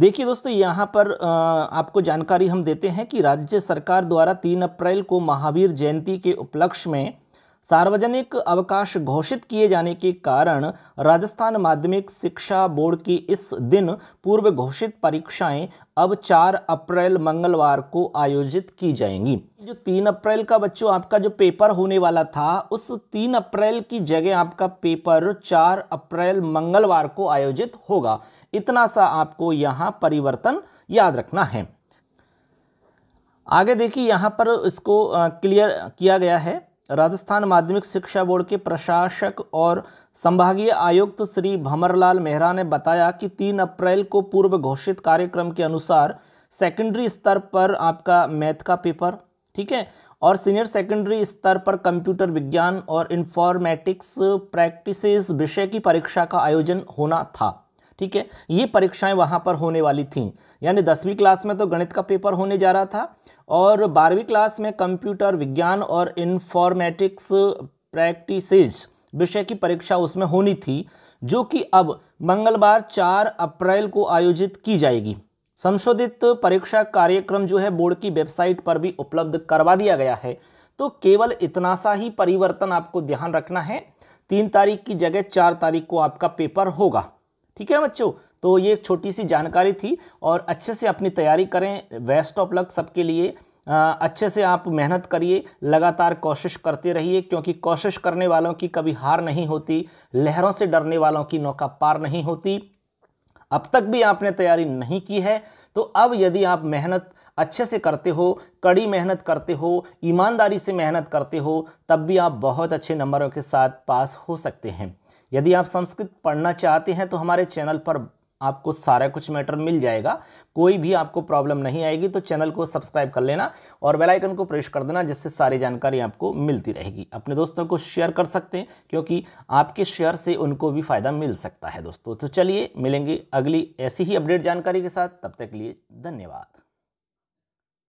देखिए दोस्तों यहाँ पर आपको जानकारी हम देते हैं कि राज्य सरकार द्वारा तीन अप्रैल को महावीर जयंती के उपलक्ष्य में सार्वजनिक अवकाश घोषित किए जाने के कारण राजस्थान माध्यमिक शिक्षा बोर्ड की इस दिन पूर्व घोषित परीक्षाएं अब 4 अप्रैल मंगलवार को आयोजित की जाएंगी जो 3 अप्रैल का बच्चों आपका जो पेपर होने वाला था उस 3 अप्रैल की जगह आपका पेपर 4 अप्रैल मंगलवार को आयोजित होगा इतना सा आपको यहाँ परिवर्तन याद रखना है आगे देखिए यहाँ पर इसको क्लियर किया गया है राजस्थान माध्यमिक शिक्षा बोर्ड के प्रशासक और संभागीय आयुक्त तो श्री भमरलाल मेहरा ने बताया कि तीन अप्रैल को पूर्व घोषित कार्यक्रम के अनुसार सेकेंडरी स्तर पर आपका मैथ का पेपर ठीक है और सीनियर सेकेंडरी स्तर पर कंप्यूटर विज्ञान और इन्फॉर्मेटिक्स प्रैक्टिसेस विषय की परीक्षा का आयोजन होना था ठीक है ये परीक्षाएं वहाँ पर होने वाली थीं यानी दसवीं क्लास में तो गणित का पेपर होने जा रहा था और बारहवीं क्लास में कंप्यूटर विज्ञान और इन्फॉर्मेटिक्स प्रैक्टिसेज विषय की परीक्षा उसमें होनी थी जो कि अब मंगलवार चार अप्रैल को आयोजित की जाएगी संशोधित परीक्षा कार्यक्रम जो है बोर्ड की वेबसाइट पर भी उपलब्ध करवा दिया गया है तो केवल इतना सा ही परिवर्तन आपको ध्यान रखना है तीन तारीख की जगह चार तारीख को आपका पेपर होगा ठीक है बच्चों तो ये एक छोटी सी जानकारी थी और अच्छे से अपनी तैयारी करें वेस्ट ऑफ लक सबके लिए आ, अच्छे से आप मेहनत करिए लगातार कोशिश करते रहिए क्योंकि कोशिश करने वालों की कभी हार नहीं होती लहरों से डरने वालों की नौका पार नहीं होती अब तक भी आपने तैयारी नहीं की है तो अब यदि आप मेहनत अच्छे से करते हो कड़ी मेहनत करते हो ईमानदारी से मेहनत करते हो तब भी आप बहुत अच्छे नंबरों के साथ पास हो सकते हैं यदि आप संस्कृत पढ़ना चाहते हैं तो हमारे चैनल पर आपको सारा कुछ मैटर मिल जाएगा कोई भी आपको प्रॉब्लम नहीं आएगी तो चैनल को सब्सक्राइब कर लेना और बेल आइकन को प्रेस कर देना जिससे सारी जानकारी आपको मिलती रहेगी अपने दोस्तों को शेयर कर सकते हैं क्योंकि आपके शेयर से उनको भी फ़ायदा मिल सकता है दोस्तों तो चलिए मिलेंगे अगली ऐसी ही अपडेट जानकारी के साथ तब तक के लिए धन्यवाद